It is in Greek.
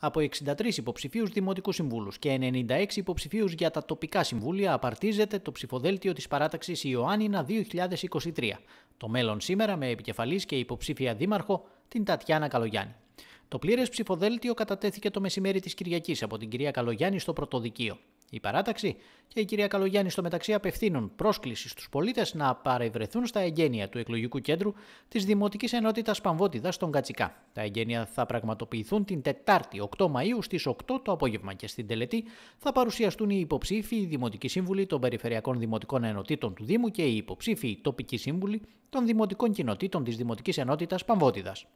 από 63 υποψηφίους δημοτικού συμβούλους και 96 υποψηφίους για τα τοπικά συμβούλια απαρτίζεται το ψηφοδέλτιο της παράταξης Ιωάννινα 2023. Το μέλλον σήμερα με επικεφαλής και υποψήφια δήμαρχο την Τατιάνα Καλογιάννη. Το πλήρες ψηφοδέλτιο κατατέθηκε το μεσημέρι της Κυριακής από την κυρία Καλογιάννη στο πρωτοδικείο. Η παράταξη και η κυρία Καλογιάννη στο μεταξύ απευθύνουν πρόσκληση στους πολίτες να παρευρεθούν στα εγγένεια του εκλογικού κέντρου της Δημοτικής Ενότητας Παμβότιδας στον Κατσικά. Τα εγγένεια θα πραγματοποιηθούν την Τετάρτη 8 Μαΐου στις 8 το απόγευμα και στην τελετή θα παρουσιαστούν οι υποψήφοι, οι Δημοτικοί Σύμβουλοι των Περιφερειακών Δημοτικών Ενότητων του Δήμου και οι υποψήφοι οι τοπικοί σύμβουλοι των Δημοτικών Κοινοτήτων της Δημοτικής Ενότητας Παμβότιδας.